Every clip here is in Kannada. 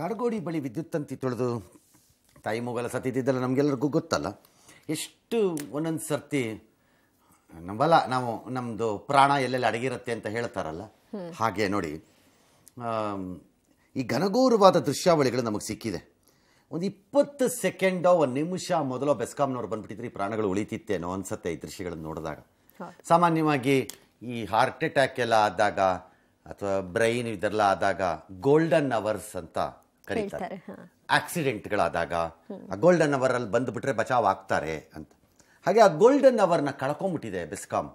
ಕಾಡುಗೋಡಿ ಬಳಿ ವಿದ್ಯುತ್ ತಂತಿ ತೊಳೆದು ತಾಯಿ ಮೊಗಲ ಸತ್ತಿದ್ದಲ್ಲ ನಮಗೆಲ್ಲರಿಗೂ ಗೊತ್ತಲ್ಲ ಎಷ್ಟು ಒಂದೊಂದು ಸರ್ತಿ ನಂಬಲ್ಲ ನಾವು ನಮ್ಮದು ಪ್ರಾಣ ಎಲ್ಲೆಲ್ಲಿ ಅಡಗಿರುತ್ತೆ ಅಂತ ಹೇಳ್ತಾರಲ್ಲ ಹಾಗೆ ನೋಡಿ ಈ ಘನಘೋರವಾದ ದೃಶ್ಯಾವಳಿಗಳು ನಮಗೆ ಸಿಕ್ಕಿದೆ ಒಂದು ಇಪ್ಪತ್ತು ಸೆಕೆಂಡೋ ಒಂದು ನಿಮಿಷ ಮೊದಲೋ ಬೆಸ್ಕಾಮ್ನವ್ರು ಬಂದ್ಬಿಟ್ಟಿದ್ರೆ ಈ ಪ್ರಾಣಗಳು ಉಳಿತಿತ್ತೇನೋ ಅನ್ಸತ್ತೆ ಈ ದೃಶ್ಯಗಳನ್ನು ನೋಡಿದಾಗ ಸಾಮಾನ್ಯವಾಗಿ ಈ ಹಾರ್ಟ್ ಅಟ್ಯಾಕ್ ಎಲ್ಲ ಆದಾಗ ಅಥವಾ ಬ್ರೈನ್ ಇದೆಲ್ಲ ಆದಾಗ ಗೋಲ್ಡನ್ ಅವರ್ಸ್ ಅಂತ ಕರೀತಾರೆ ಆಕ್ಸಿಡೆಂಟ್ಗಳಾದಾಗ ಆ ಗೋಲ್ಡನ್ ಅವರ್ ಅಲ್ಲಿ ಬಂದುಬಿಟ್ರೆ ಬಚಾವ್ ಆಗ್ತಾರೆ ಅಂತ ಹಾಗೆ ಆ ಗೋಲ್ಡನ್ ಅವರ್ನ ಕಳ್ಕೊಂಬಿಟ್ಟಿದೆ ಬೆಸ್ಕಾಂ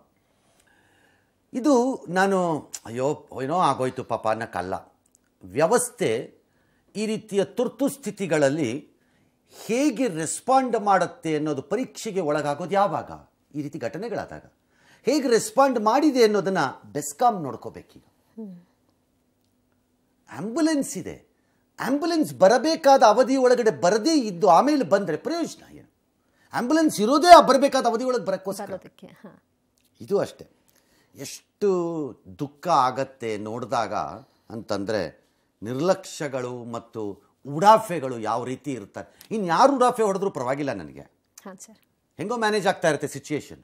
ಇದು ನಾನು ಅಯ್ಯೋ ಏನೋ ಆಗೋಯ್ತು ಪಾಪ ಕಲ್ಲ ವ್ಯವಸ್ಥೆ ಈ ರೀತಿಯ ತುರ್ತು ಸ್ಥಿತಿಗಳಲ್ಲಿ ಹೇಗೆ ರೆಸ್ಪಾಂಡ್ ಮಾಡುತ್ತೆ ಅನ್ನೋದು ಪರೀಕ್ಷೆಗೆ ಒಳಗಾಗೋದು ಯಾವಾಗ ಈ ರೀತಿ ಘಟನೆಗಳಾದಾಗ ಹೇಗೆ ರೆಸ್ಪಾಂಡ್ ಮಾಡಿದೆ ಅನ್ನೋದನ್ನ ಬೆಸ್ಕಾಂ ನೋಡ್ಕೋಬೇಕೀಗ ಆಂಬುಲೆನ್ಸ್ ಇದೆ ಆ್ಯಂಬುಲೆನ್ಸ್ ಬರಬೇಕಾದ ಅವಧಿ ಒಳಗಡೆ ಬರದೇ ಇದ್ದು ಆಮೇಲೆ ಬಂದರೆ ಪ್ರಯೋಜನ ಏನು ಆ್ಯಂಬುಲೆನ್ಸ್ ಇರೋದೇ ಆ ಬರಬೇಕಾದ ಅವಧಿ ಒಳಗೆ ಬರೋಕ್ಕೋಸ್ಕರ ಇದು ಅಷ್ಟೆ ಎಷ್ಟು ದುಃಖ ಆಗತ್ತೆ ನೋಡಿದಾಗ ಅಂತಂದರೆ ನಿರ್ಲಕ್ಷ್ಯಗಳು ಮತ್ತು ಉಡಾಫೆಗಳು ಯಾವ ರೀತಿ ಇರ್ತಾರೆ ಇನ್ನು ಯಾರು ಉಡಾಫೆ ಹೊಡೆದ್ರೂ ಪರವಾಗಿಲ್ಲ ನನಗೆ ಹೆಂಗೋ ಮ್ಯಾನೇಜ್ ಆಗ್ತಾ ಇರುತ್ತೆ ಸಿಚುಯೇಷನ್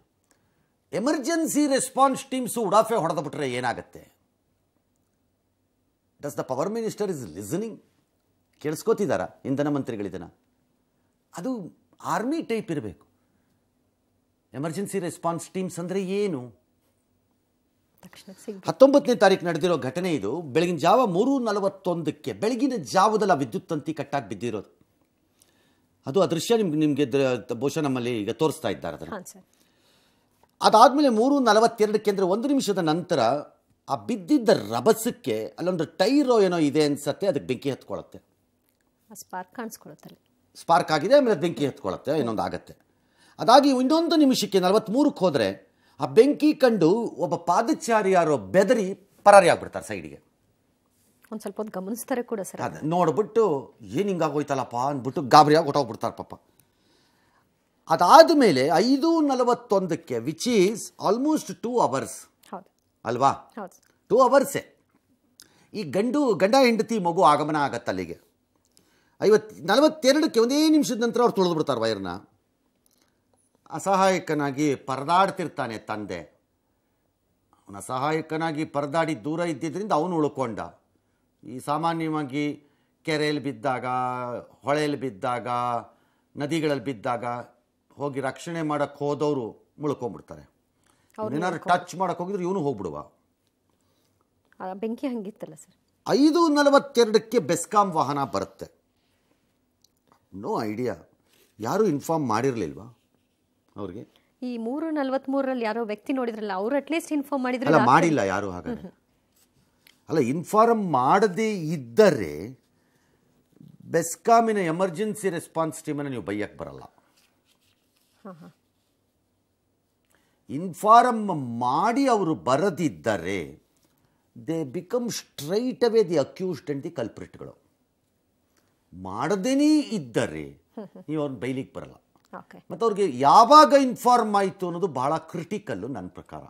ಎಮರ್ಜೆನ್ಸಿ ರೆಸ್ಪಾನ್ಸ್ ಟೀಮ್ಸು ಉಡಾಫೆ ಹೊಡೆದ್ಬಿಟ್ರೆ ಏನಾಗುತ್ತೆ does the power minister is listening ಕೇಳಿಸ್ಕೋತಿದ್ದಾರ ಇಂಧನ ಮಂತ್ರಿಗಳಿದನ್ನು ಅದು ಆರ್ಮಿ ಟೈಪ್ ಇರಬೇಕು ಎಮರ್ಜೆನ್ಸಿ ರೆಸ್ಪಾನ್ಸ್ ಟೀಮ್ಸ್ ಅಂದರೆ ಏನು ಹತ್ತೊಂಬತ್ತನೇ ತಾರೀಕು ನಡೆದಿರೋ ಘಟನೆ ಇದು ಬೆಳಗಿನ ಜಾವ ಮೂರು ನಲವತ್ತೊಂದಕ್ಕೆ ಬೆಳಗಿನ ಜಾವದಲ್ಲಿ ಆ ವಿದ್ಯುತ್ ತಂತಿ ಕಟ್ಟಾಗಿ ಬಿದ್ದಿರೋದು ಅದು ಆ ದೃಶ್ಯ ನಿಮ್ಗೆ ನಿಮಗೆ ಬಹುಶಃ ನಮ್ಮಲ್ಲಿ ಈಗ ತೋರಿಸ್ತಾ ಇದ್ದಾರೆ ಅದನ್ನು ಅದಾದಮೇಲೆ ಮೂರು ನಲವತ್ತೆರಡಕ್ಕೆ ಅಂದರೆ ಒಂದು ನಿಮಿಷದ ನಂತರ ಆ ಬಿದ್ದಿದ್ದ ರಭಸಕ್ಕೆ ಅಲ್ಲೊಂದು ಟೈರೋ ಏನೋ ಇದೆ ಅನ್ಸತ್ತೆ ಅದಕ್ಕೆ ಬೆಂಕಿ ಹತ್ಕೊಳ್ಳುತ್ತೆ ಸ್ಪಾರ್ಕ್ ಸ್ಪಾರ್ಕ್ ಆಗಿದೆ ಆಮೇಲೆ ಬೆಂಕಿ ಹತ್ಕೊಳ್ಳುತ್ತೆ ಇನ್ನೊಂದು ಆಗುತ್ತೆ ಅದಾಗಿ ಇನ್ನೊಂದು ನಿಮಿಷಕ್ಕೆ ನಲವತ್ತ್ಮೂರಕ್ಕೆ ಹೋದರೆ ಆ ಬೆಂಕಿ ಕಂಡು ಒಬ್ಬ ಪಾದಚಾರಿ ಬೆದರಿ ಪರಾರಿ ಆಗ್ಬಿಡ್ತಾರೆ ಸೈಡಿಗೆ ಒಂದು ಸ್ವಲ್ಪ ಹೊತ್ತು ಗಮನಿಸ್ತಾರೆ ಕೂಡ ಸರ್ ಅದು ನೋಡ್ಬಿಟ್ಟು ಏನು ಹಿಂಗಾಗೋಯ್ತಲ್ಲಪ್ಪ ಅಂದ್ಬಿಟ್ಟು ಗಾಬರಿಯಾಗಿ ಹೊಟ್ಟೋಗ್ಬಿಡ್ತಾರೆ ಪಾಪ ಅದಾದ ಮೇಲೆ ಐದು ನಲವತ್ತೊಂದಕ್ಕೆ which is almost two hours ಅಲ್ವಾ ಟೂ ಅವರ್ಸೇ ಈ ಗಂಡು ಗಂಡ ಹೆಂಡತಿ ಮಗು ಆಗಮನ ಆಗತ್ತಲ್ಲಿಗೆ ಐವತ್ತು ನಲವತ್ತೆರಡಕ್ಕೆ ಒಂದೇ ನಿಮಿಷದ ನಂತರ ಅವ್ರು ತೊಳೆದು ಬಿಡ್ತಾರೆ ವೈರ್ನ ಅಸಹಾಯಕನಾಗಿ ಪರದಾಡ್ತಿರ್ತಾನೆ ತಂದೆ ಅವನ ಅಸಹಾಯಕನಾಗಿ ಪರದಾಡಿ ದೂರ ಇದ್ದಿದ್ದರಿಂದ ಅವನು ಉಳ್ಕೊಂಡ ಈ ಸಾಮಾನ್ಯವಾಗಿ ಕೆರೆಯಲ್ಲಿ ಬಿದ್ದಾಗ ಹೊಳೆಯಲ್ಲಿ ಬಿದ್ದಾಗ ನದಿಗಳಲ್ಲಿ ಬಿದ್ದಾಗ ಹೋಗಿ ರಕ್ಷಣೆ ಮಾಡೋಕ್ಕೆ ಹೋದವರು ಮುಳ್ಕೊಂಡ್ಬಿಡ್ತಾರೆ ಏನಾದ್ರು ಟಚ್ ಮಾಡೋಕ್ಕೆ ಹೋಗಿದ್ರೆ ಇವನು ಹೋಗ್ಬಿಡುವ ಬೆಂಕಿ ಹಂಗಿತ್ತಲ್ಲ ಸರ್ ಐದು ನಲವತ್ತೆರಡಕ್ಕೆ ಬೆಸ್ಕಾಂ ವಾಹನ ಬರುತ್ತೆ ನೋ ಐಡಿಯಾ ಯಾರೂ ಇನ್ಫಾರ್ಮ್ ಮಾಡಿರಲಿಲ್ವಾ ಅವ್ರಿಗೆ ಈ ಮೂರು ನಲ್ವತ್ಮೂರರಲ್ಲಿ ಯಾರೋ ವ್ಯಕ್ತಿ ನೋಡಿದ್ರಲ್ಲ ಅವರು ಅಟ್ಲೀಸ್ಟ್ ಇನ್ಫಾರ್ಮ್ ಮಾಡಿದ್ರಲ್ಲ ಮಾಡಿಲ್ಲ ಯಾರು ಹಾಗಾದ್ರೆ ಅಲ್ಲ ಇನ್ಫಾರ್ಮ್ ಮಾಡದೇ ಇದ್ದರೆ ಬೆಸ್ಕಾಮಿನ ಎಮರ್ಜೆನ್ಸಿ ರೆಸ್ಪಾನ್ಸ್ ಟೀಮನ್ನು ನೀವು ಬೈಯಕ್ಕೆ ಬರಲ್ಲ ಇನ್ಫಾರ್ಮ್ ಮಾಡಿ ಅವರು ಬರದಿದ್ದರೆ they become straight away the accused and the ಕಲ್ಪ್ರಿಟ್ಗಳು ಮಾಡದೇನೇ ಇದ್ದರೆ ನೀವು ಅವ್ರನ್ನ ಬೈಲಿಕ್ಕೆ ಬರಲ್ಲ ಮತ್ತು ಅವ್ರಿಗೆ ಯಾವಾಗ ಇನ್ಫಾರ್ಮ್ ಆಯಿತು ಅನ್ನೋದು ಬಹಳ ಕ್ರಿಟಿಕಲ್ಲು ನನ್ನ ಪ್ರಕಾರ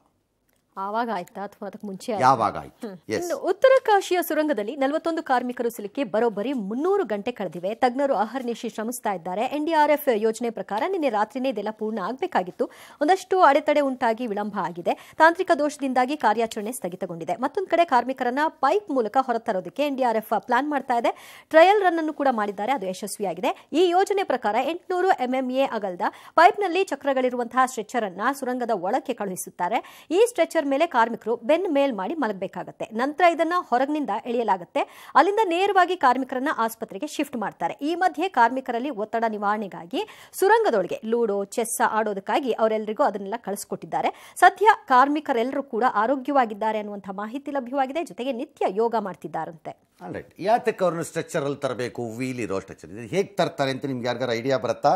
ಆವಾಗ ಆಯ್ತಾ ಅಥವಾ ಅದಕ್ಕೆ ಮುಂಚೆ ಯಾವಾಗ ಆಯ್ತು ಉತ್ತರ ಕಾಶಿಯ ಸುರಂಗದಲ್ಲಿ ನಲವತ್ತೊಂದು ಕಾರ್ಮಿಕರು ಸಿಲುಕಿ ಬರೋಬ್ಬರಿ ಮುನ್ನೂರು ಗಂಟೆ ಕಳೆದಿವೆ ತಜ್ಞರು ಅಹರ್ನಿಶಿ ಶ್ರಮಿಸ್ತಾ ಇದ್ದಾರೆ ಎನ್ಡಿಆರ್ಎಫ್ ಯೋಜನೆ ಪ್ರಕಾರ ನಿನ್ನೆ ರಾತ್ರಿನೇ ಇದೆಲ್ಲ ಪೂರ್ಣ ಆಗಬೇಕಾಗಿತ್ತು ಒಂದಷ್ಟು ಅಡೆತಡೆ ಉಂಟಾಗಿ ವಿಳಂಬ ಆಗಿದೆ ತಾಂತ್ರಿಕ ದೋಷದಿಂದಾಗಿ ಕಾರ್ಯಾಚರಣೆ ಸ್ಥಗಿತಗೊಂಡಿದೆ ಮತ್ತೊಂದು ಕಡೆ ಕಾರ್ಮಿಕರನ್ನ ಪೈಪ್ ಮೂಲಕ ಹೊರತರೋದಕ್ಕೆ ಎನ್ಡಿಆರ್ಎಫ್ ಪ್ಲಾನ್ ಮಾಡ್ತಾ ಇದೆ ಟ್ರಯಲ್ ರನ್ ಅನ್ನು ಕೂಡ ಮಾಡಿದ್ದಾರೆ ಅದು ಯಶಸ್ವಿಯಾಗಿದೆ ಈ ಯೋಜನೆ ಪ್ರಕಾರ ಎಂಟುನೂರು ಎಂಎಂಎ ಅಗಲದ ಪೈಪ್ನಲ್ಲಿ ಚಕ್ರಗಳಿರುವಂತಹ ಸ್ಟ್ರೆಚರ್ ಅನ್ನ ಸುರಂಗದ ಒಳಕ್ಕೆ ಕಳುಹಿಸುತ್ತಾರೆ ಈ ಸ್ಟ್ರೆಚರ್ ಮೇಲೆ ಕಾರ್ಮಿಕರು ಬೆನ್ ಮೇಲ್ ಮಾಡಿ ಮಲಗಬೇಕಾಗುತ್ತೆ ನಂತರ ಇದನ್ನ ಹೊರಗಿನಿಂದ ಎಳೆಯಲಾಗುತ್ತೆ ಅಲ್ಲಿಂದ ನೇರವಾಗಿ ಕಾರ್ಮಿಕರನ್ನ ಆಸ್ಪತ್ರೆಗೆ ಶಿಫ್ಟ್ ಮಾಡ್ತಾರೆ ಈ ಮಧ್ಯೆ ಕಾರ್ಮಿಕರಲ್ಲಿ ಒತ್ತಡ ನಿವಾರಣೆಗಾಗಿ ಸುರಂಗದೊಳಗೆ ಲೂಡೋ ಚೆಸ್ ಆಡೋದಕ್ಕಾಗಿ ಅವರೆಲ್ಲರಿಗೂ ಅದನ್ನೆಲ್ಲ ಕಳಿಸ್ಕೊಟ್ಟಿದ್ದಾರೆ ಸದ್ಯ ಕಾರ್ಮಿಕರೆಲ್ಲರೂ ಕೂಡ ಆರೋಗ್ಯವಾಗಿದ್ದಾರೆ ಅನ್ನುವಂಥ ಮಾಹಿತಿ ಲಭ್ಯವಾಗಿದೆ ಜೊತೆಗೆ ನಿತ್ಯ ಯೋಗ ಮಾಡ್ತಿದ್ದಾರಂತೆ ರೈಟ್ ಯಾತಕ್ಕೆ ಅವ್ರನ್ನ ಸ್ಟ್ರೆಚರಲ್ಲಿ ತರಬೇಕು ವೀಲ್ ಇರೋ ಸ್ಟ್ರೆಚರ್ ಹೇಗೆ ತರ್ತಾರೆ ಅಂತ ನಿಮ್ಗೆ ಯಾರಿಗಾರ ಐಡಿಯಾ ಬರುತ್ತಾ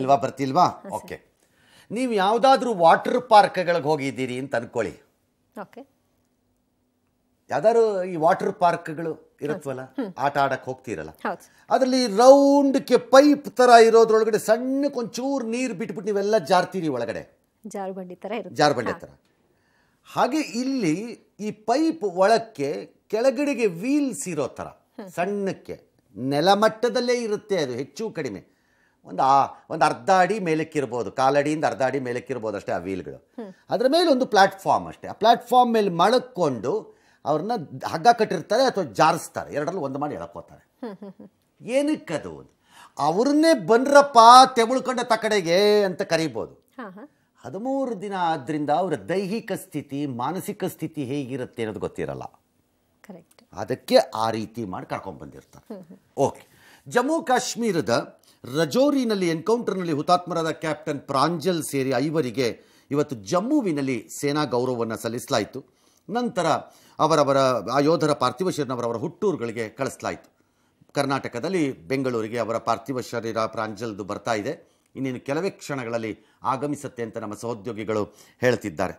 ಇಲ್ವಾ ಬರ್ತಿಲ್ವಾ ಓಕೆ ನೀವು ಯಾವುದಾದ್ರೂ ವಾಟರ್ ಪಾರ್ಕ್ಗಳಿಗೆ ಹೋಗಿದ್ದೀರಿ ಅಂತ ಅನ್ಕೊಳ್ಳಿ ಓಕೆ ಯಾವ್ದಾದ್ರು ಈ ವಾಟರ್ ಪಾರ್ಕ್ಗಳು ಇರುತ್ತವಲ್ಲ ಆಟ ಆಡಕ್ಕೆ ಹೋಗ್ತಿರಲ್ಲ ಅದರಲ್ಲಿ ರೌಂಡ್ಗೆ ಪೈಪ್ ತರ ಇರೋದ್ರೊಳಗಡೆ ಒಂಚೂರು ನೀರು ಬಿಟ್ಬಿಟ್ಟು ನೀವೆಲ್ಲ ಜಾರ್ತೀರಿ ಒಳಗಡೆ ಜಾರುಬಂಡಿ ತರ ಜಾರುಬಂಡಿ ತರ ಹಾಗೆ ಇಲ್ಲಿ ಈ ಪೈಪ್ ಒಳಕ್ಕೆ ಕೆಳಗಡೆಗೆ ವೀಲ್ಸ್ ಇರೋ ತರ ಸಣ್ಣಕ್ಕೆ ನೆಲಮಟ್ಟದಲ್ಲೇ ಇರುತ್ತೆ ಅದು ಹೆಚ್ಚು ಕಡಿಮೆ ಒಂದು ಆ ಒಂದು ಅರ್ಧ ಅಡಿ ಮೇಲಕ್ಕಿರ್ಬೋದು ಕಾಲಡಿಯಿಂದ ಅರ್ಧ ಅಡಿ ಮೇಲಕ್ಕಿರ್ಬೋದು ಅಷ್ಟೇ ಆ ವೀಲ್ಗಳು ಅದರ ಮೇಲೆ ಒಂದು ಪ್ಲಾಟ್ಫಾರ್ಮ್ ಅಷ್ಟೇ ಆ ಪ್ಲಾಟ್ಫಾರ್ಮ್ ಮೇಲೆ ಮಳಕ್ಕೊಂಡು ಅವ್ರನ್ನ ಹಗ್ಗ ಕಟ್ಟಿರ್ತಾರೆ ಅಥವಾ ಜಾರಿಸ್ತಾರೆ ಎರಡರಲ್ಲಿ ಒಂದು ಮಾಡಿ ಏನಕ್ಕೆ ಅದು ಅವ್ರನ್ನೇ ಬನ್ರಪ್ಪ ತೆವಳ್ಕೊಂಡ ತಕಡೆಗೆ ಅಂತ ಕರಿಬೋದು ಹದಿಮೂರು ದಿನ ಆದ್ರಿಂದ ಅವರ ದೈಹಿಕ ಸ್ಥಿತಿ ಮಾನಸಿಕ ಸ್ಥಿತಿ ಹೇಗಿರುತ್ತೆ ಅನ್ನೋದು ಗೊತ್ತಿರಲ್ಲ ಅದಕ್ಕೆ ಆ ರೀತಿ ಮಾಡಿ ಕರ್ಕೊಂಡ್ಬಂದಿರ್ತಾರೆ ಓಕೆ ಜಮ್ಮು ಕಾಶ್ಮೀರದ ರಜೋರಿನಲ್ಲಿ ಎನ್ಕೌಂಟರ್ನಲ್ಲಿ ಹುತಾತ್ಮರಾದ ಕ್ಯಾಪ್ಟನ್ ಪ್ರಾಂಜಲ್ ಸೇರಿ ಐವರಿಗೆ ಇವತ್ತು ಜಮ್ಮುವಿನಲ್ಲಿ ಸೇನಾ ಗೌರವವನ್ನು ಸಲ್ಲಿಸಲಾಯಿತು ನಂತರ ಅವರವರ ಆ ಯೋಧರ ಪಾರ್ಥಿವ ಶರೀರವರವರ ಹುಟ್ಟೂರುಗಳಿಗೆ ಕಳಿಸಲಾಯಿತು ಕರ್ನಾಟಕದಲ್ಲಿ ಬೆಂಗಳೂರಿಗೆ ಅವರ ಪಾರ್ಥಿವ ಶರೀರ ಪ್ರಾಂಜಲ್ದು ಬರ್ತಾ ಇದೆ ಇನ್ನೇನು ಕೆಲವೇ ಕ್ಷಣಗಳಲ್ಲಿ ಆಗಮಿಸುತ್ತೆ ಅಂತ ನಮ್ಮ ಸಹೋದ್ಯೋಗಿಗಳು ಹೇಳ್ತಿದ್ದಾರೆ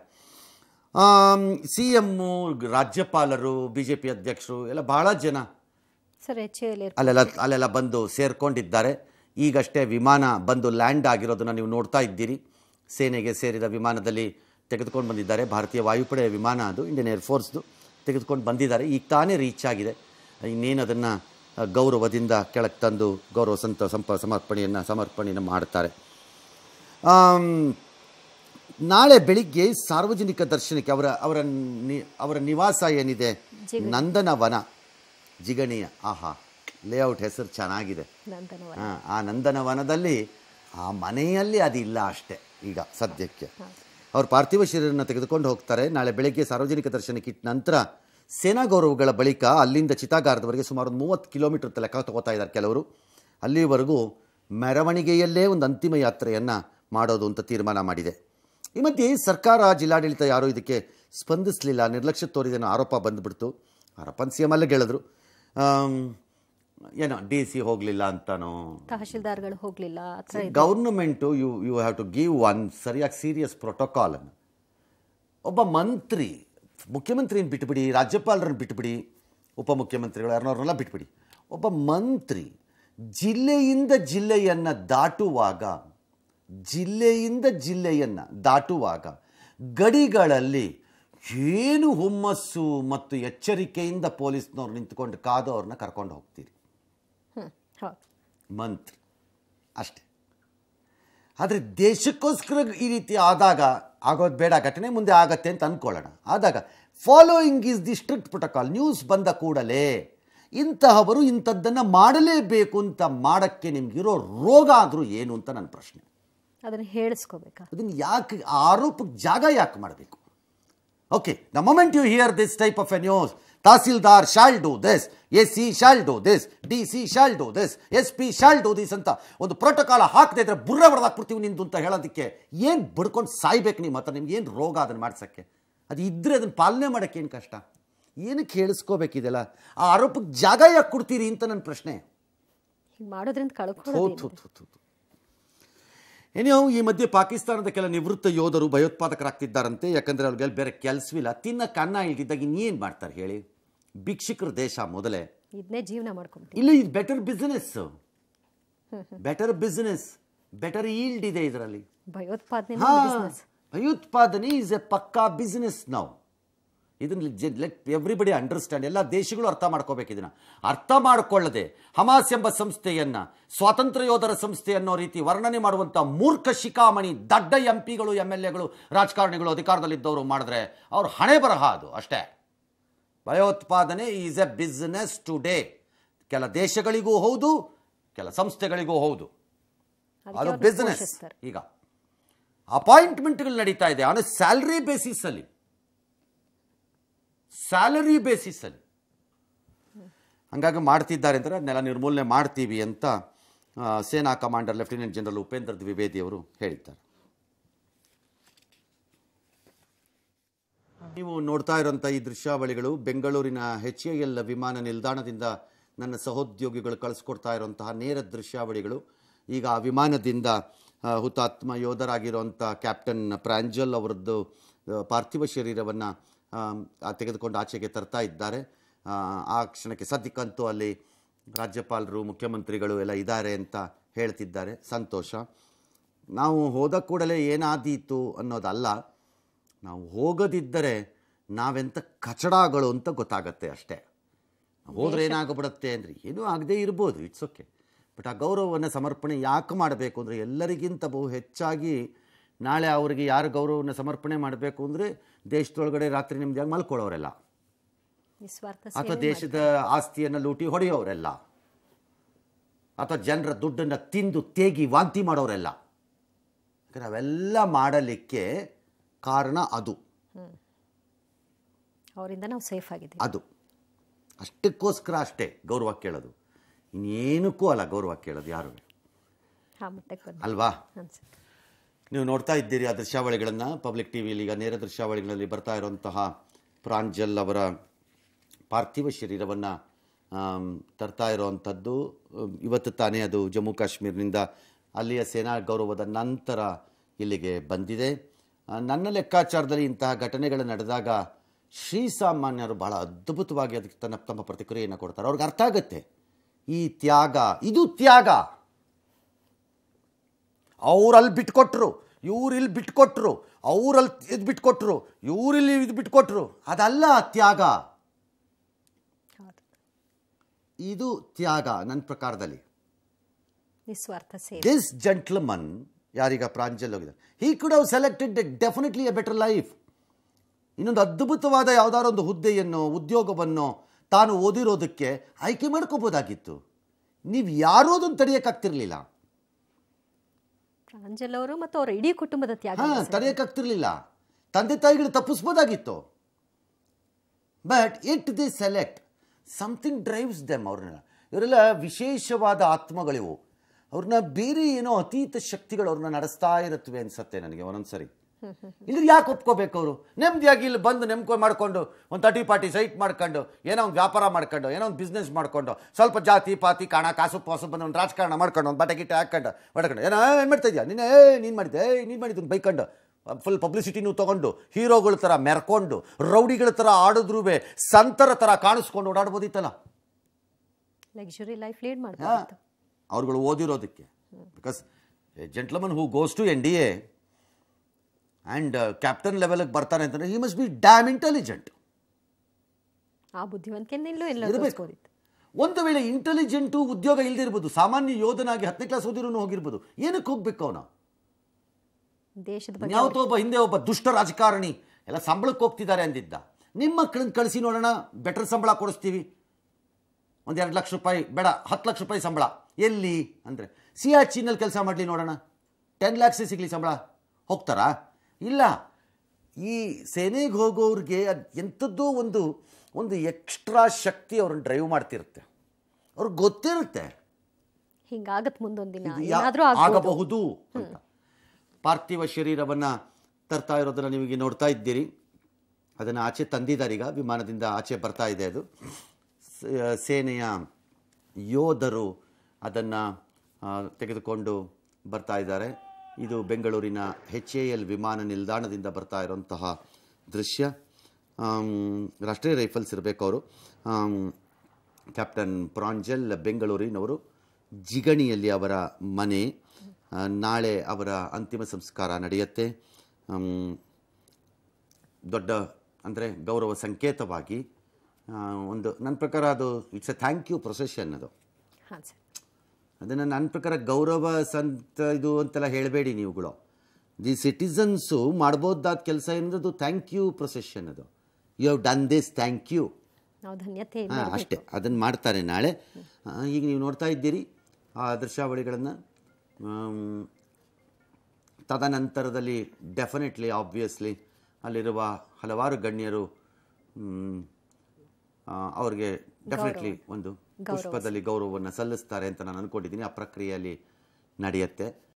ಸಿ ಎಮ್ಮು ರಾಜ್ಯಪಾಲರು ಬಿ ಜೆ ಪಿ ಅಧ್ಯಕ್ಷರು ಎಲ್ಲ ಭಾಳ ಜನ ಅಲ್ಲೆಲ್ಲ ಅಲ್ಲೆಲ್ಲ ಬಂದು ಸೇರ್ಕೊಂಡಿದ್ದಾರೆ ಈಗಷ್ಟೇ ವಿಮಾನ ಬಂದು ಲ್ಯಾಂಡ್ ಆಗಿರೋದನ್ನ ನೀವು ನೋಡ್ತಾ ಇದ್ದೀರಿ ಸೇನೆಗೆ ಸೇರಿದ ವಿಮಾನದಲ್ಲಿ ತೆಗೆದುಕೊಂಡು ಬಂದಿದ್ದಾರೆ ಭಾರತೀಯ ವಾಯುಪಡೆಯ ವಿಮಾನ ಅದು ಇಂಡಿಯನ್ ಏರ್ಫೋರ್ಸ್ದು ತೆಗೆದುಕೊಂಡು ಬಂದಿದ್ದಾರೆ ಈಗ ತಾನೇ ರೀಚ್ ಆಗಿದೆ ಇನ್ನೇನು ಅದನ್ನು ಗೌರವದಿಂದ ಕೆಳಗೆ ತಂದು ಗೌರವ ಸಂತ ಸಂಪ ಸಮರ್ಪಣೆಯನ್ನು ಸಮರ್ಪಣೆಯನ್ನು ಮಾಡ್ತಾರೆ ನಾಳೆ ಬೆಳಿಗ್ಗೆ ಸಾರ್ವಜನಿಕ ದರ್ಶನಕ್ಕೆ ಅವರ ಅವರ ಅವರ ನಿವಾಸ ಏನಿದೆ ನಂದನವನ ಜಿಗಣಿಯ ಆಹಾ ಲೇಔಟ್ ಹೆಸರು ಚೆನ್ನಾಗಿದೆ ಹಾಂ ಆ ನಂದನವನದಲ್ಲಿ ಆ ಮನೆಯಲ್ಲಿ ಅದಿಲ್ಲ ಅಷ್ಟೇ ಈಗ ಸದ್ಯಕ್ಕೆ ಅವರು ಪಾರ್ಥಿವ ಶರೀರನ ತೆಗೆದುಕೊಂಡು ಹೋಗ್ತಾರೆ ನಾಳೆ ಬೆಳಗ್ಗೆ ಸಾರ್ವಜನಿಕ ದರ್ಶನಕ್ಕೆ ನಂತರ ಸೇನಾ ಗೌರವಗಳ ಬಳಿಕ ಅಲ್ಲಿಂದ ಚಿತಾಗಾರದವರೆಗೆ ಸುಮಾರು ಒಂದು ಮೂವತ್ತು ಕಿಲೋಮೀಟರ್ ಲೆಕ್ಕ ತಗೋತಾ ಇದ್ದಾರೆ ಕೆಲವರು ಅಲ್ಲಿವರೆಗೂ ಮೆರವಣಿಗೆಯಲ್ಲೇ ಒಂದು ಅಂತಿಮ ಯಾತ್ರೆಯನ್ನು ಮಾಡೋದು ಅಂತ ತೀರ್ಮಾನ ಮಾಡಿದೆ ಈ ಮಧ್ಯೆ ಸರ್ಕಾರ ಜಿಲ್ಲಾಡಳಿತ ಯಾರೂ ಇದಕ್ಕೆ ಸ್ಪಂದಿಸಲಿಲ್ಲ ನಿರ್ಲಕ್ಷ್ಯ ತೋರಿದೆ ಅನ್ನೋ ಆರೋಪ ಬಂದುಬಿಡ್ತು ಆರೋಪನ ಸಿ ಎಮ್ ಅಲ್ಲೇ ಗೆಳೆದ್ರು ಏನೋ ಡಿ ಸಿ ಹೋಗಲಿಲ್ಲ ಅಂತಾನೋ ತಹಶೀಲ್ದಾರ್ಗಳು ಹೋಗಲಿಲ್ಲ government you you have to give one ಸರಿಯಾಗಿ ಸೀರಿಯಸ್ ಪ್ರೋಟೋಕಾಲನ್ನು ಒಬ್ಬ ಮಂತ್ರಿ ಮುಖ್ಯಮಂತ್ರಿನ ಬಿಟ್ಬಿಡಿ ರಾಜ್ಯಪಾಲರನ್ನು ಬಿಟ್ಬಿಡಿ ಉಪಮುಖ್ಯಮಂತ್ರಿಗಳು ಯಾರನ್ನವ್ರನ್ನೆಲ್ಲ ಬಿಟ್ಬಿಡಿ ಒಬ್ಬ ಮಂತ್ರಿ ಜಿಲ್ಲೆಯಿಂದ ಜಿಲ್ಲೆಯನ್ನು ದಾಟುವಾಗ ಜಿಲ್ಲೆಯಿಂದ ಜಿಲ್ಲೆಯನ್ನು ದಾಟುವಾಗ ಗಡಿಗಳಲ್ಲಿ ಏನು ಹುಮ್ಮಸ್ಸು ಮತ್ತು ಎಚ್ಚರಿಕೆಯಿಂದ ಪೊಲೀಸ್ನವ್ರು ನಿಂತ್ಕೊಂಡು ಕಾದು ಅವ್ರನ್ನ ಕರ್ಕೊಂಡು ಹೋಗ್ತೀರಿ ಮಂತ್ರಿ ಅಷ್ಟೆ ಆದರೆ ದೇಶಕ್ಕೋಸ್ಕರ ಈ ರೀತಿ ಆದಾಗ ಆಗೋದು ಬೇಡ ಘಟನೆ ಮುಂದೆ ಆಗತ್ತೆ ಅಂತ ಅಂದ್ಕೊಳ್ಳೋಣ ಆದಾಗ following is the strict protocol news ಬಂದ ಕೂಡಲೇ ಇಂತಹವರು ಇಂಥದ್ದನ್ನು ಮಾಡಲೇಬೇಕು ಅಂತ ಮಾಡೋಕ್ಕೆ ನಿಮಗಿರೋ ರೋಗ ಆದರೂ ಏನು ಅಂತ ನನ್ನ ಪ್ರಶ್ನೆ ಅದನ್ನು ಹೇಳಿಸ್ಕೋಬೇಕು ಅದನ್ನು ಯಾಕೆ ಆರೋಪಕ್ಕೆ ಜಾಗ ಯಾಕೆ ಮಾಡಬೇಕು you hear this type hear this type of a news, Tasildar shall do this, SC shall do this DC shall do this, SP shall do this ಅಂತ ಒಂದು ಪ್ರೋಟೋಕಾಲ್ ಹಾಕದೆ ಇದ್ರೆ ಬುರ್ರ ನಿಂತು ನಿಂದು ಅಂತ ಹೇಳೋದಕ್ಕೆ ಏನು ಬಡ್ಕೊಂಡು ಸಾಯ್ಬೇಕು ನಿಮ್ಮ ಹತ್ರ ನಿಮ್ಗೆ ಏನು ರೋಗ ಅದನ್ನ ಮಾಡ್ಸೋಕ್ಕೆ ಅದು ಇದ್ರೆ ಅದನ್ನು ಪಾಲನೆ ಮಾಡೋಕ್ಕೆ ಏನು ಕಷ್ಟ ಏನಕ್ಕೆ ಹೇಳಿಸ್ಕೋಬೇಕಿದೆಲ್ಲ ಆ ಆರೋಪಕ್ಕೆ ಜಾಗ ಯಾಕೆ ಕೊಡ್ತೀರಿ ಅಂತ ನನ್ನ ಪ್ರಶ್ನೆ ಮಾಡೋದ್ರಿಂದ ಏನೋ ಈ ಮಧ್ಯೆ ಪಾಕಿಸ್ತಾನದ ಕೆಲ ನಿವೃತ್ತ ಯೋಧರು ಭಯೋತ್ಪಾದಕರಾಗ್ತಿದ್ದಾರಂತೆ ಯಾಕಂದರೆ ಅವ್ರಿಗೆ ಬೇರೆ ಕೆಲಸವಿಲ್ಲ ತಿನ್ನ ಕಣ್ಣ ಇಲ್ದಿದ್ದಾಗ ಇನ್ನೇನು ಮಾಡ್ತಾರೆ ಹೇಳಿ ಭಿಕ್ಷಕರ ದೇಶ ಮೊದಲೇ ಇದನ್ನೇ ಜೀವನ ಮಾಡ್ಕೊಂಡು ಇಲ್ಲ ಇದು better business better business better yield ಇದೆ ಇದರಲ್ಲಿ ಭಯೋತ್ಪಾದನೆ ಭಯೋತ್ಪಾದನೆ ಇಸ್ ಎ ಪಕ್ಕಾ ಬಿಸ್ನೆಸ್ ನಾವು ಇದನ್ನ ಲೆಟ್ ಎವ್ರಿಬಡಿ ಅಂಡರ್ಸ್ಟ್ಯಾಂಡ್ ಎಲ್ಲ ದೇಶಗಳು ಅರ್ಥ ಮಾಡ್ಕೋಬೇಕು ಇದನ್ನು ಅರ್ಥ ಮಾಡಿಕೊಳ್ಳದೆ ಹಮಾಸ್ ಎಂಬ ಸಂಸ್ಥೆಯನ್ನು ಸ್ವಾತಂತ್ರ್ಯ ಯೋಧರ ಸಂಸ್ಥೆ ಅನ್ನೋ ರೀತಿ ವರ್ಣನೆ ಮಾಡುವಂಥ ಮೂರ್ಖ ಶಿಖಾಮಣಿ ದಡ್ಡ ಎಂ ಪಿಗಳು ಎಮ್ ಎಲ್ ಎಗಳು ರಾಜಕಾರಣಿಗಳು ಅಧಿಕಾರದಲ್ಲಿದ್ದವರು ಮಾಡಿದ್ರೆ ಅವ್ರ ಹಣೆ ಬರಹ ಅದು ಅಷ್ಟೇ ಭಯೋತ್ಪಾದನೆ ಈಸ್ ಎ ಬಿಸ್ನೆಸ್ ಟುಡೇ ಕೆಲ ದೇಶಗಳಿಗೂ ಹೌದು ಕೆಲ ಸಂಸ್ಥೆಗಳಿಗೂ ಹೌದು ಅದು ಬಿಸ್ನೆಸ್ ಈಗ ಅಪಾಯಿಂಟ್ಮೆಂಟ್ಗಳು ನಡೀತಾ ಇದೆ ಅವನ ಸ್ಯಾಲ್ರಿ ಬೇಸಿಸಲ್ಲಿ ಸ್ಯಾಲರಿ ಬೇಸಿಸಲ್ಲಿ ಹಂಗಾಗಿ ಮಾಡ್ತಿದ್ದಾರೆ ಅಂದರೆ ಅದನ್ನೆಲ್ಲ ನಿರ್ಮೂಲನೆ ಮಾಡ್ತೀವಿ ಅಂತ ಸೇನಾ commander lieutenant general Upendra Dwivedi ಅವರು ಹೇಳಿದ್ದಾರೆ ನೀವು ನೋಡ್ತಾ ಇರೋಂಥ ಈ ದೃಶ್ಯಾವಳಿಗಳು ಬೆಂಗಳೂರಿನ ಹೆಚ್ ಎ ಎಲ್ ವಿಮಾನ ನಿಲ್ದಾಣದಿಂದ ನನ್ನ ಸಹೋದ್ಯೋಗಿಗಳು ಕಳಿಸ್ಕೊಡ್ತಾ ಇರುವಂತಹ ನೇರ ದೃಶ್ಯಾವಳಿಗಳು ಈಗ ಆ ವಿಮಾನದಿಂದ ಹುತಾತ್ಮ ಯೋಧರಾಗಿರುವಂಥ ಕ್ಯಾಪ್ಟನ್ ಪ್ರಾಂಜಲ್ ಅವರದ್ದು ಪಾರ್ಥಿವ ಶರೀರವನ್ನು ತೆಗೆದುಕೊಂಡು ಆಚೆಗೆ ತರ್ತಾ ಇದ್ದಾರೆ ಆ ಕ್ಷಣಕ್ಕೆ ಸದ್ಯಕ್ಕಂತೂ ಅಲ್ಲಿ ರಾಜ್ಯಪಾಲರು ಮುಖ್ಯಮಂತ್ರಿಗಳು ಎಲ್ಲ ಇದ್ದಾರೆ ಅಂತ ಹೇಳ್ತಿದ್ದಾರೆ ಸಂತೋಷ ನಾವು ಹೋದ ಕೂಡಲೇ ಏನಾದೀತು ಅನ್ನೋದಲ್ಲ ನಾವು ಹೋಗದಿದ್ದರೆ ನಾವೆಂಥ ಕಚಡಗಳು ಅಂತ ಗೊತ್ತಾಗತ್ತೆ ಅಷ್ಟೇ ಹೋದರೆ ಏನಾಗ್ಬಿಡುತ್ತೆ ಅಂದರೆ ಏನೂ ಆಗದೇ ಇರ್ಬೋದು ಇಟ್ಸ್ ಓಕೆ ಬಟ್ ಆ ಗೌರವವನ್ನು ಸಮರ್ಪಣೆ ಯಾಕೆ ಮಾಡಬೇಕು ಅಂದರೆ ಎಲ್ಲರಿಗಿಂತ ಬಹು ಹೆಚ್ಚಾಗಿ ನಾಳೆ ಅವರಿಗೆ ಯಾರು ಗೌರವವನ್ನು ಸಮರ್ಪಣೆ ಮಾಡಬೇಕು ಅಂದರೆ ದೇಶದೊಳಗಡೆ ರಾತ್ರಿ ನೆಮ್ಮದಿಯಾಗಿ ಮಲ್ಕೊಳ್ಳೋರೆಲ್ಲ ಅಥವಾ ದೇಶದ ಆಸ್ತಿಯನ್ನು ಲೂಟಿ ಹೊಡೆಯೋರೆಲ್ಲ ಅಥವಾ ಜನರ ದುಡ್ಡನ್ನು ತಿಂದು ತೇಗಿ ವಾಂತಿ ಮಾಡೋರೆಲ್ಲ ಅವೆಲ್ಲ ಮಾಡಲಿಕ್ಕೆ ಕಾರಣ ಅದು ಅವರಿಂದ ನಾವು ಸೇಫ್ ಆಗಿದೆ ಅದು ಅಷ್ಟಕ್ಕೋಸ್ಕರ ಅಷ್ಟೇ ಗೌರವ ಕೇಳೋದು ಇನ್ನೇನಕ್ಕೂ ಅಲ್ಲ ಗೌರವ ಕೇಳೋದು ಯಾರು ಅಲ್ವಾ ನೀವು ನೋಡ್ತಾ ಇದ್ದೀರಿ ಆ ದೃಶ್ಯಾವಳಿಗಳನ್ನು ಪಬ್ಲಿಕ್ ಟಿ ವಿಯಲ್ಲಿ ಈಗ ನೇರ ದೃಶ್ಯಾವಳಿಗಳಲ್ಲಿ ಬರ್ತಾ ಇರುವಂತಹ ಪ್ರಾಂಜಲ್ ಅವರ ಪಾರ್ಥಿವ ಶರೀರವನ್ನು ತರ್ತಾ ಇರೋವಂಥದ್ದು ಇವತ್ತು ತಾನೇ ಅದು ಜಮ್ಮು ಕಾಶ್ಮೀರಿನಿಂದ ಅಲ್ಲಿಯ ಸೇನಾ ಗೌರವದ ನಂತರ ಇಲ್ಲಿಗೆ ಬಂದಿದೆ ನನ್ನ ಲೆಕ್ಕಾಚಾರದಲ್ಲಿ ಇಂತಹ ಘಟನೆಗಳು ನಡೆದಾಗ ಶ್ರೀ ಸಾಮಾನ್ಯರು ಬಹಳ ಅದ್ಭುತವಾಗಿ ಅದಕ್ಕೆ ತನ್ನ ತಮ್ಮ ಪ್ರತಿಕ್ರಿಯೆಯನ್ನು ಕೊಡ್ತಾರೆ ಅವ್ರಿಗೆ ಅರ್ಥ ಆಗುತ್ತೆ ಈ ತ್ಯಾಗ ಇದು ತ್ಯಾಗ ಅವರಲ್ಲಿ ಬಿಟ್ಕೊಟ್ರು ಇವ್ರು ಇಲ್ಲಿ ಬಿಟ್ಕೊಟ್ರು ಅವರಲ್ಲಿ ಇದು ಬಿಟ್ಕೊಟ್ರು ಇಲ್ಲಿ ಇದು ಬಿಟ್ಕೊಟ್ರು ಅದಲ್ಲ ತ್ಯಾಗ ಇದು ತ್ಯಾಗ ನನ್ನ ಪ್ರಕಾರದಲ್ಲಿ ದಿಸ್ ಜಂಟ್ಲ್ಮನ್ ಯಾರೀಗ ಪ್ರಾಂಜಲ್ ಹೋಗಿದ್ದಾರೆ he could have selected definitely a better life ಇನ್ನೊಂದು ಅದ್ಭುತವಾದ ಯಾವುದಾದ್ರು ಒಂದು ಹುದ್ದೆಯನ್ನು ಉದ್ಯೋಗವನ್ನು ತಾನು ಓದಿರೋದಕ್ಕೆ ಆಯ್ಕೆ ಮಾಡ್ಕೋಬೋದಾಗಿತ್ತು ನೀವು ಅದನ್ನು ತಡೆಯೋಕ್ಕಾಗ್ತಿರಲಿಲ್ಲ ಪ್ರಾಂಜಲ್ ಅವರು ಮತ್ತು ಅವರ ಇಡೀ ಕುಟುಂಬದ ತ್ಯಾಗ ತಡೆಯಕ್ಕಾಗ್ತಿರ್ಲಿಲ್ಲ ತಂದೆ ತಾಯಿಗಳು ತಪ್ಪಿಸ್ಬೋದಾಗಿತ್ತು but it the select something drives them ಅವ್ರನ್ನ ಇವರೆಲ್ಲ ವಿಶೇಷವಾದ ಆತ್ಮಗಳಿವು ಅವ್ರನ್ನ ಬೇರೆ ಏನೋ ಅತೀತ ಶಕ್ತಿಗಳು ಅವ್ರನ್ನ ನಡೆಸ್ತಾ ಇರುತ್ತವೆ ಅನ್ಸತ್ತೆ ನನಗೆ ಒಂದೊಂದ್ಸರಿ ಇಲ್ಲಿ ಯಾಕೆ ಒಪ್ಕೋಬೇಕು ಅವರು ನೆಮ್ಮದಿಯಾಗಿ ಇಲ್ಲಿ ಬಂದು ನೆಮ್ಕೊ ಮಾಡಿಕೊಂಡು ಒಂದು ತರ್ಟಿ ಪಾರ್ಟಿ ಸೈಟ್ ಮಾಡ್ಕೊಂಡು ಏನೋ ಒಂದು ವ್ಯಾಪಾರ ಮಾಡ್ಕೊಂಡು ಏನೋ ಒಂದು ಬಿಸ್ನೆಸ್ ಮಾಡ್ಕೊಂಡು ಸ್ವಲ್ಪ ಜಾತಿ ಪಾತಿ ಕಾಣ ಕಾಸು ಪಾಸು ಬಂದು ಒಂದು ರಾಜಕಾರಣ ಮಾಡ್ಕೊಂಡು ಒಂದು ಬಟ್ಟೆ ಹಾಕೊಂಡು ಹೊಡ್ಕೊಂಡು ಏನೋ ಏನು ಮಾಡ್ತಾ ಇದೆಯಾ ನೀನು ಏ ನೀನು ಮಾಡಿದ್ದೆ ಏ ನೀನು ಮಾಡಿದ್ದು ಬೈಕೊಂಡು ಫುಲ್ ಪಬ್ಲಿಸಿಟಿನೂ ತೊಗೊಂಡು ಹೀರೋಗಳ ಥರ ಮೆರ್ಕೊಂಡು ರೌಡಿಗಳ ಥರ ಆಡಿದ್ರೂ ಸಂತರ ಥರ ಕಾಣಿಸ್ಕೊಂಡು ಓಡಾಡ್ಬೋದಿತ್ತಲ್ಲ ಲಕ್ಸುರಿ ಲೈಫ್ ಲೀಡ್ ಮಾಡ್ತಾರೆ ಅವ್ರುಗಳು ಓದಿರೋದಕ್ಕೆ because gentleman who goes to N D A and captain ಲೆವೆಲ್ಗೆ ಬರ್ತಾನೆ ಅಂತಂದರೆ he must be damn intelligent ಆ ಒಂದು ವೇಳೆ ಇಂಟೆಲಿಜೆಂಟು ಉದ್ಯೋಗ ಇಲ್ದಿರ್ಬೋದು ಸಾಮಾನ್ಯ ಯೋಧನಾಗಿ ಹತ್ತನೇ ಕ್ಲಾಸ್ ಓದಿರೋನು ಹೋಗಿರ್ಬೋದು ಏನಕ್ಕೆ ಹೋಗ್ಬೇಕು ಅವನು ದೇಶದ ಯಾವತ್ತೋ ಒಬ್ಬ ಹಿಂದೆ ಒಬ್ಬ ದುಷ್ಟ ರಾಜಕಾರಣಿ ಎಲ್ಲ ಸಂಬಳಕ್ಕೆ ಹೋಗ್ತಿದ್ದಾರೆ ಅಂದಿದ್ದ ನಿಮ್ಮ ಮಕ್ಕಳನ್ನ ಕಳಿಸಿ ನೋಡೋಣ ಬೆಟರ್ ಸಂಬಳ ಕೊಡಿಸ್ತೀವಿ ಒಂದು ಎರಡು ಲಕ್ಷ ರೂಪಾಯಿ ಬೇಡ ಹತ್ತು ಲಕ್ಷ ರೂಪಾಯಿ ಸಂಬಳ ಎಲ್ಲಿ ಅಂದರೆ ಚಿನ್ನಲ್ಲಿ e ಕೆಲಸ ಮಾಡಲಿ ನೋಡೋಣ ಟೆನ್ ಲ್ಯಾಕ್ಸೇ ಸಿಗಲಿ ಸಂಬಳ ಹೋಗ್ತಾರಾ ಇಲ್ಲ ಈ ಸೇನೆಗೆ ಹೋಗೋರಿಗೆ ಅದು ಎಂಥದ್ದೋ ಒಂದು ಒಂದು ಎಕ್ಸ್ಟ್ರಾ ಶಕ್ತಿ ಅವ್ರನ್ನ ಡ್ರೈವ್ ಮಾಡ್ತಿರುತ್ತೆ ಅವ್ರಿಗೆ ಗೊತ್ತಿರುತ್ತೆ ಹಿಂಗಾಗತ್ತೆ ಮುಂದೊಂದಿನ ಆಗಬಹುದು ಅಂತ ಪಾರ್ಥಿವ ಶರೀರವನ್ನು ತರ್ತಾ ಇರೋದನ್ನು ನಿಮಗೆ ನೋಡ್ತಾ ಇದ್ದೀರಿ ಅದನ್ನು ಆಚೆ ತಂದಿದ್ದಾರೆ ಈಗ ವಿಮಾನದಿಂದ ಆಚೆ ಬರ್ತಾ ಇದೆ ಅದು ಸೇನೆಯ ಯೋಧರು ಅದನ್ನು ತೆಗೆದುಕೊಂಡು ಬರ್ತಾ ಇದ್ದಾರೆ ಇದು ಬೆಂಗಳೂರಿನ ಹೆಚ್ ಎ ಎಲ್ ವಿಮಾನ ನಿಲ್ದಾಣದಿಂದ ಬರ್ತಾ ಇರುವಂತಹ ದೃಶ್ಯ ರಾಷ್ಟ್ರೀಯ ರೈಫಲ್ಸ್ ಇರಬೇಕು ಅವರು ಕ್ಯಾಪ್ಟನ್ ಪ್ರಾಂಜಲ್ ಬೆಂಗಳೂರಿನವರು ಜಿಗಣಿಯಲ್ಲಿ ಅವರ ಮನೆ ನಾಳೆ ಅವರ ಅಂತಿಮ ಸಂಸ್ಕಾರ ನಡೆಯುತ್ತೆ ದೊಡ್ಡ ಅಂದರೆ ಗೌರವ ಸಂಕೇತವಾಗಿ ಒಂದು ನನ್ನ ಪ್ರಕಾರ ಅದು it's a thank you procession ಅದು ಹಾಂ ಸರ್ ಅದನ್ನು ನನ್ನ ಪ್ರಕಾರ ಗೌರವ ಸಂತ ಇದು ಅಂತೆಲ್ಲ ಹೇಳಬೇಡಿ ನೀವುಗಳು ದಿ ಸಿಟಿಸನ್ಸು ಮಾಡ್ಬೋದಾದ ಕೆಲಸ ಏನಂದ್ರೆ ಅದು ಥ್ಯಾಂಕ್ ಯು ಪ್ರೊಸೆಷನ್ ಅದು you have done this thank you ಹಾಂ ಅಷ್ಟೇ ಅದನ್ನು ಮಾಡ್ತಾರೆ ನಾಳೆ ಈಗ ನೀವು ನೋಡ್ತಾ ಇದ್ದೀರಿ ಆ ದೃಶ್ಯಾವಳಿಗಳನ್ನು ತದನಂತರದಲ್ಲಿ ಡೆಫಿನೆಟ್ಲಿ ಆಬ್ವಿಯಸ್ಲಿ ಅಲ್ಲಿರುವ ಹಲವಾರು ಗಣ್ಯರು ಅವ್ರಿಗೆ ಡೆಫಿನೆಟ್ಲಿ ಒಂದು ಪುಷ್ಪದಲ್ಲಿ ಗೌರವವನ್ನು ಸಲ್ಲಿಸ್ತಾರೆ ಅಂತ ನಾನು ಅನ್ಕೊಂಡಿದ್ದೀನಿ ಆ ಪ್ರಕ್ರಿಯೆಯಲ್ಲಿ ನಡೆಯುತ್ತೆ